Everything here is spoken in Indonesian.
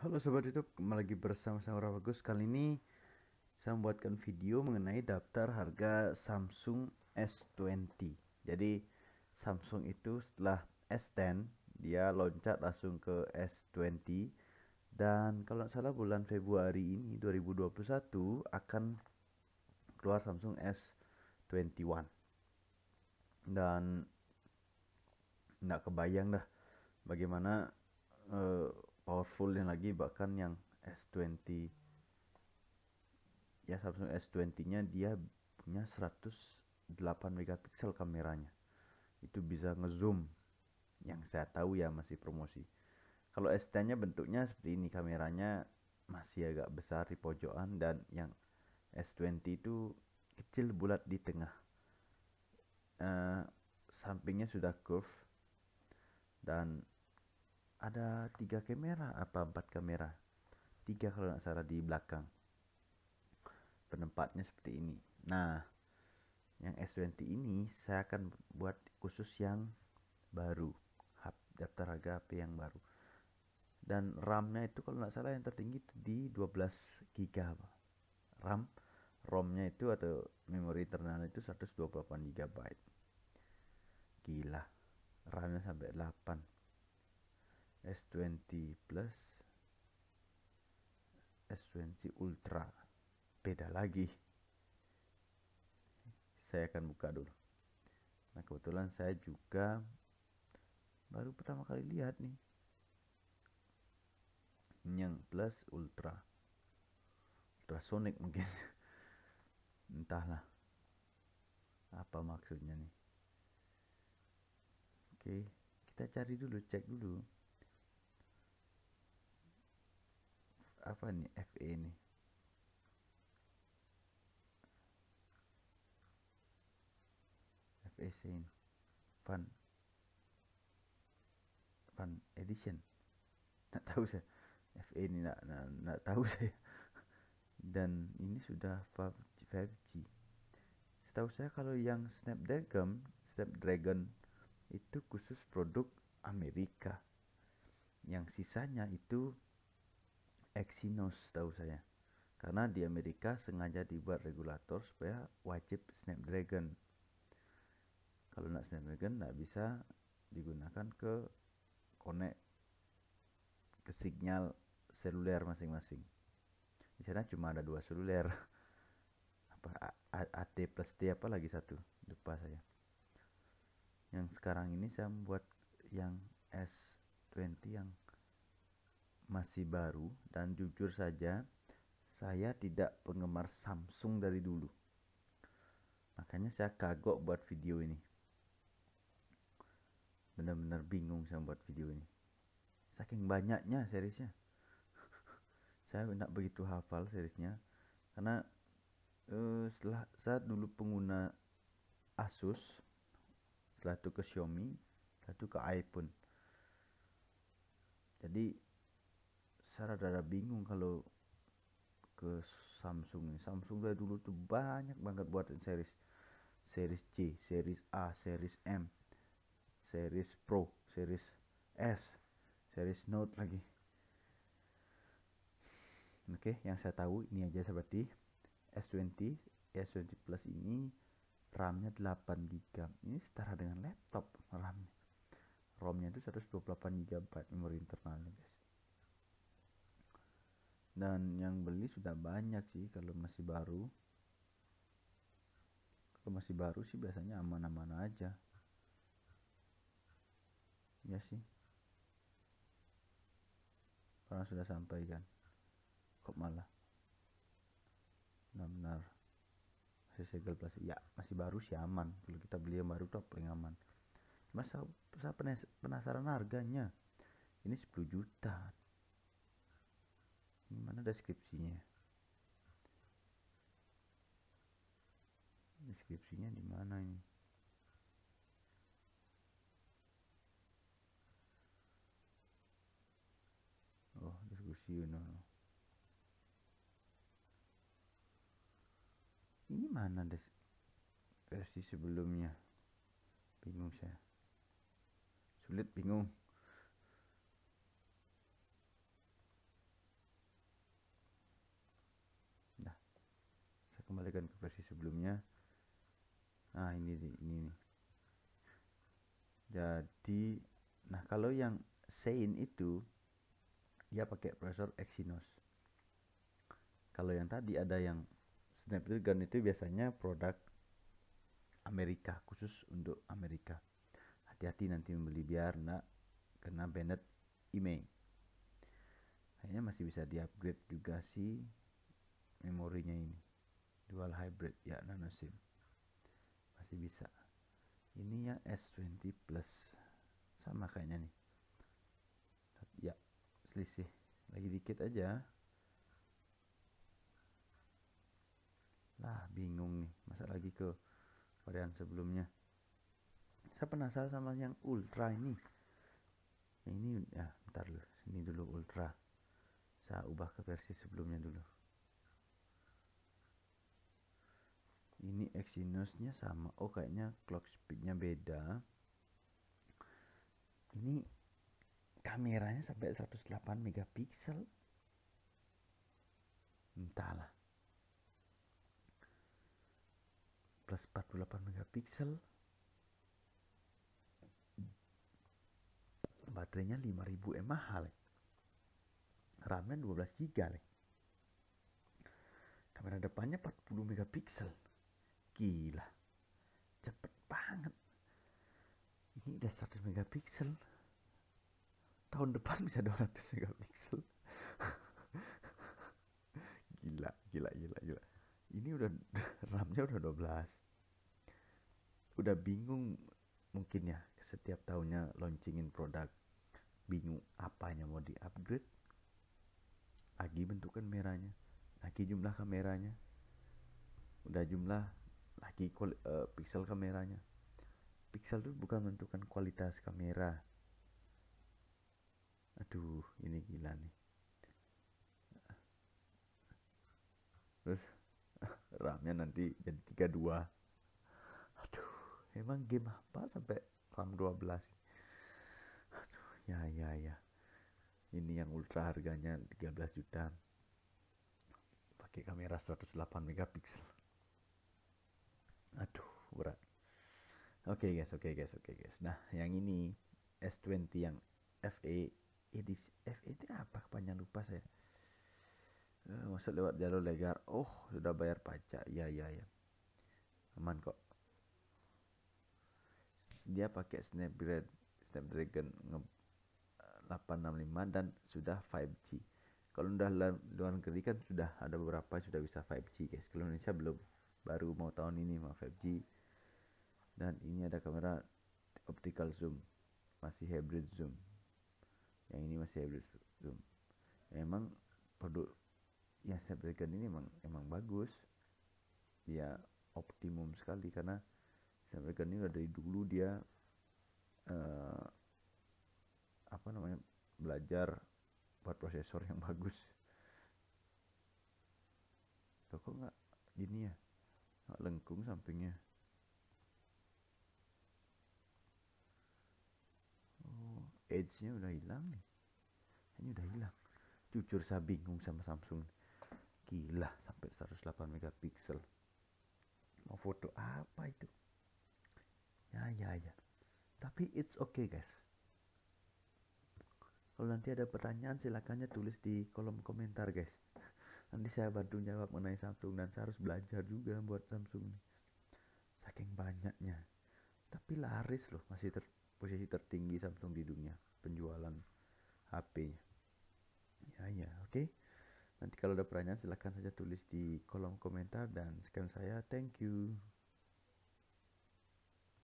Halo Sobat Youtube, kembali lagi bersama saya Ora Bagus Kali ini saya membuatkan video mengenai daftar harga Samsung S20 Jadi Samsung itu setelah S10 dia loncat langsung ke S20 Dan kalau nggak salah bulan Februari ini 2021 akan keluar Samsung S21 Dan nggak kebayang dah bagaimana uh, Powerful yang lagi bahkan yang S20 ya Samsung S20 nya dia punya 108 megapiksel kameranya itu bisa ngezoom yang saya tahu ya masih promosi kalau S10 nya bentuknya seperti ini kameranya masih agak besar di pojokan dan yang S20 itu kecil bulat di tengah uh, sampingnya sudah curve dan ada tiga kamera apa empat kamera tiga kalau nggak salah di belakang penempatnya seperti ini nah yang S20 ini saya akan buat khusus yang baru daftar harga HP yang baru dan RAM-nya itu kalau nggak salah yang tertinggi itu di 12 GB RAM ROM-nya itu atau memori internal itu 128 GB gila RAM-nya sampai 8 S20 Plus S20 Ultra beda lagi saya akan buka dulu nah kebetulan saya juga baru pertama kali lihat nih yang plus ultra ultrasonic mungkin entahlah apa maksudnya nih oke kita cari dulu cek dulu apa nih FE ini FE ini fun fun edition nggak tahu saya FE ini nggak nggak tahu saya dan ini sudah 5G setahu saya kalau yang Snapdragon Snapdragon itu khusus produk Amerika yang sisanya itu Exynos tahu saya karena di Amerika sengaja dibuat regulator supaya wajib Snapdragon kalau nak Snapdragon nggak bisa digunakan ke connect ke sinyal seluler masing-masing di sana cuma ada dua seluler apa AT plus T apa lagi satu lupa saya yang sekarang ini saya membuat yang S20 yang masih baru dan jujur saja saya tidak penggemar Samsung dari dulu. Makanya saya kagok buat video ini. Benar-benar bingung saya buat video ini. Saking banyaknya seriesnya. saya tidak begitu hafal seriesnya karena uh, setelah saya dulu pengguna Asus, setelah itu ke Xiaomi, setelah itu ke iPhone. Jadi saya rada-rada bingung kalau ke Samsung nih. Samsung dari dulu tuh banyak banget buat series series C, series A, series M, series Pro, series S, series Note lagi. Oke, okay, yang saya tahu ini aja seperti S20, S20 Plus ini RAM-nya 8 GB. Ini setara dengan laptop RAM-nya. ROM-nya itu 128 GB memori internalnya, guys dan yang beli sudah banyak sih kalau masih baru kalau masih baru sih biasanya aman-aman aja ya sih Karena sudah sampai kan kok malah benar-benar masih segel plus ya masih baru sih aman kalau kita beli yang baru tuh paling aman masa saya, saya penasaran harganya ini 10 juta mana deskripsinya deskripsinya di mana ini oh deskripsi no ini mana des versi sebelumnya bingung saya sulit bingung kembalikan ke versi sebelumnya nah ini ini nih jadi nah kalau yang Sein itu dia pakai prosesor Exynos kalau yang tadi ada yang Snapdragon itu biasanya produk Amerika khusus untuk Amerika hati-hati nanti membeli biar nak kena banned email. kayaknya masih bisa diupgrade juga sih memorinya ini hybrid ya nano SIM masih bisa ini ya S20 plus sama kayaknya nih ya selisih lagi dikit aja lah bingung nih masa lagi ke varian sebelumnya saya penasaran sama yang ultra ini ini ya ntar dulu ini dulu ultra saya ubah ke versi sebelumnya dulu ini Exynosnya sama oh kayaknya clock speed-nya beda ini kameranya sampai 108 megapiksel entahlah plus 48 megapiksel baterainya 5000 mAh leh. RAM-nya 12 GB eh. Kamera depannya 40 megapiksel gila cepet banget ini udah 100 megapiksel tahun depan bisa 200 megapiksel gila gila gila gila ini udah ramnya udah 12 udah bingung mungkin ya setiap tahunnya launchingin produk bingung apanya mau di upgrade lagi bentukan merahnya lagi jumlah kameranya udah jumlah lagi uh, pixel kameranya pixel tuh bukan menentukan kualitas kamera aduh ini gila nih terus RAM-nya nanti jadi 32 aduh emang game apa sampai RAM 12 aduh ya ya ya ini yang ultra harganya 13 juta pakai kamera 108 megapiksel aduh berat oke okay guys oke okay guys oke okay guys nah yang ini S20 yang FA edisi eh, FA itu apa panjang lupa saya uh, masuk lewat jalur legar oh sudah bayar pajak ya ya ya aman kok dia pakai Snapdragon Snapdragon eh, 865 dan sudah 5G kalau udah luar negeri kan sudah ada beberapa sudah bisa 5G guys kalau Indonesia belum baru mau tahun ini mah 5G dan ini ada kamera optical zoom masih hybrid zoom yang ini masih hybrid zoom emang produk yang saya berikan ini emang emang bagus ya optimum sekali karena saya berikan ini dari dulu dia uh, apa namanya belajar buat prosesor yang bagus kok nggak gini ya lengkung sampingnya oh edge nya udah hilang nih ini udah hilang jujur saya bingung sama Samsung gila sampai 108 megapiksel mau foto apa itu ya ya ya tapi it's okay guys kalau nanti ada pertanyaan silakannya tulis di kolom komentar guys nanti saya bantu jawab mengenai Samsung dan saya harus belajar juga buat Samsung nih saking banyaknya tapi laris loh masih ter posisi tertinggi Samsung di dunia penjualan HP-nya ya ya oke okay? nanti kalau ada pertanyaan silahkan saja tulis di kolom komentar dan sekian saya thank you